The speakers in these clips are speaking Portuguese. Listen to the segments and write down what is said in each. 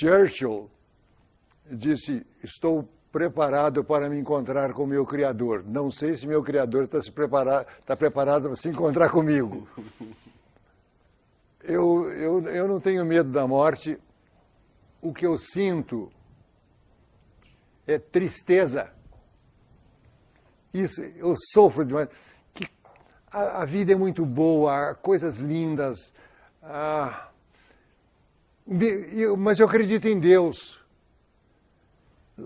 Churchill disse: Estou preparado para me encontrar com meu Criador. Não sei se meu Criador está, se preparar, está preparado para se encontrar comigo. Eu, eu, eu não tenho medo da morte. O que eu sinto é tristeza. Isso, eu sofro demais. Que, a, a vida é muito boa, coisas lindas. Ah, mas eu acredito em Deus.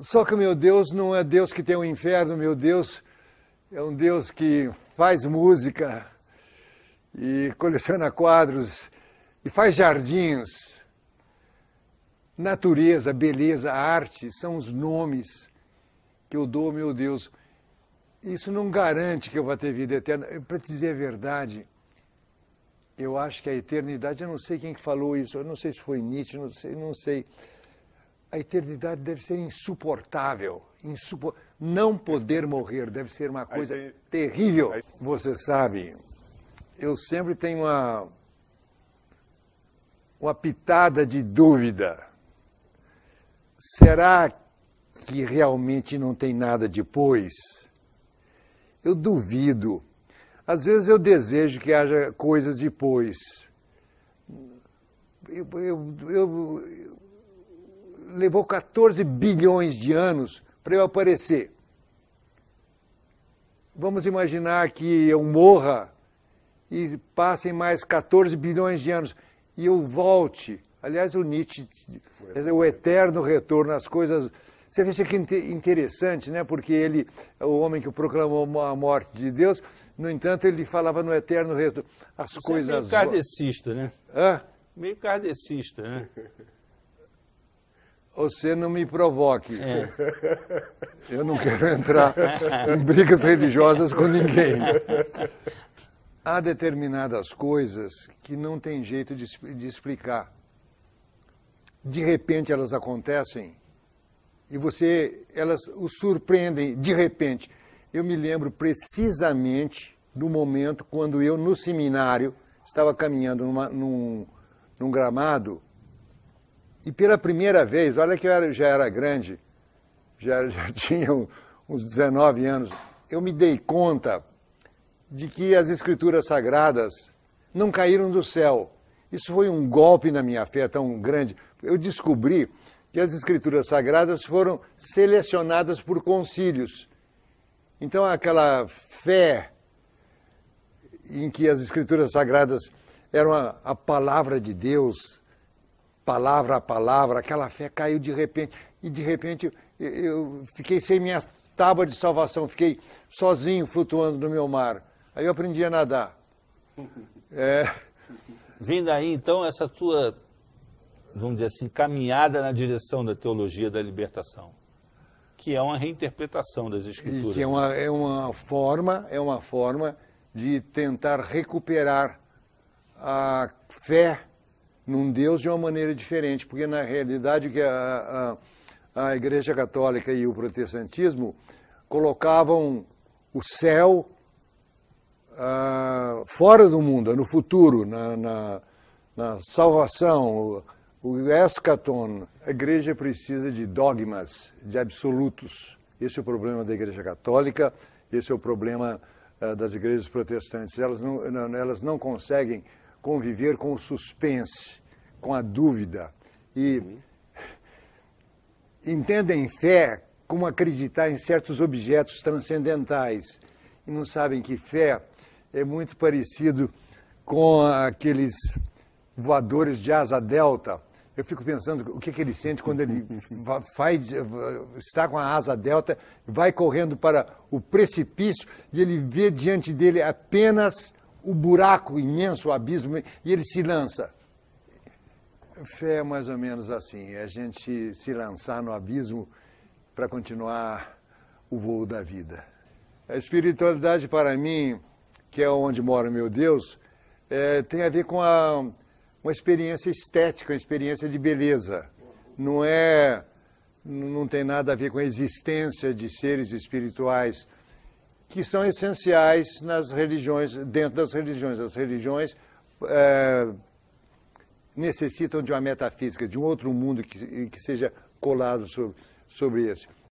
Só que o meu Deus não é Deus que tem o um inferno, meu Deus é um Deus que faz música e coleciona quadros e faz jardins. Natureza, beleza, arte são os nomes que eu dou ao meu Deus. Isso não garante que eu vá ter vida eterna. Para dizer a verdade, eu acho que a eternidade, eu não sei quem falou isso, eu não sei se foi Nietzsche, não sei, não sei. A eternidade deve ser insuportável, insupor... não poder morrer deve ser uma coisa tem... terrível. Aí... Você sabe, eu sempre tenho uma uma pitada de dúvida. Será que realmente não tem nada depois? Eu duvido. Às vezes eu desejo que haja coisas depois. Eu, eu, eu, levou 14 bilhões de anos para eu aparecer. Vamos imaginar que eu morra e passem mais 14 bilhões de anos e eu volte. Aliás, o Nietzsche, o eterno retorno às coisas você isso que interessante, né? Porque ele, o homem que proclamou a morte de Deus, no entanto, ele falava no eterno reto As Você é coisas. É meio kardecista, né? Hã? Meio kardecista, né? Você não me provoque. É. Eu não quero entrar em brigas religiosas com ninguém. Há determinadas coisas que não tem jeito de, de explicar. De repente elas acontecem e você, elas o surpreendem de repente. Eu me lembro precisamente do momento quando eu, no seminário, estava caminhando numa, num, num gramado e pela primeira vez, olha que eu era, já era grande, já, já tinha uns 19 anos, eu me dei conta de que as escrituras sagradas não caíram do céu. Isso foi um golpe na minha fé tão grande. Eu descobri que as escrituras sagradas foram selecionadas por concílios. Então, aquela fé em que as escrituras sagradas eram a, a palavra de Deus, palavra a palavra, aquela fé caiu de repente. E de repente eu, fiquei sem minha tábua de salvação, fiquei sozinho flutuando no meu mar. Aí eu aprendi a nadar. É... Vindo aí então essa tua vamos dizer assim, caminhada na direção da teologia da libertação, que é uma reinterpretação das escrituras. E que é uma, é uma forma, é uma forma de tentar recuperar a fé num Deus de uma maneira diferente, porque na realidade que a, a, a Igreja Católica e o protestantismo colocavam o céu uh, fora do mundo, no futuro, na, na, na salvação, o escaton, a igreja precisa de dogmas, de absolutos. Esse é o problema da igreja católica, esse é o problema uh, das igrejas protestantes. Elas não, não, elas não conseguem conviver com o suspense, com a dúvida. E uhum. entendem fé como acreditar em certos objetos transcendentais. E não sabem que fé é muito parecido com aqueles voadores de asa delta eu fico pensando o que, que ele sente quando ele está com a asa delta, vai correndo para o precipício e ele vê diante dele apenas o buraco imenso, o abismo, e ele se lança. Fé é mais ou menos assim, é a gente se lançar no abismo para continuar o voo da vida. A espiritualidade para mim, que é onde mora meu Deus, é, tem a ver com a uma experiência estética, uma experiência de beleza. Não é não tem nada a ver com a existência de seres espirituais que são essenciais nas religiões, dentro das religiões. As religiões é, necessitam de uma metafísica, de um outro mundo que, que seja colado sobre, sobre esse.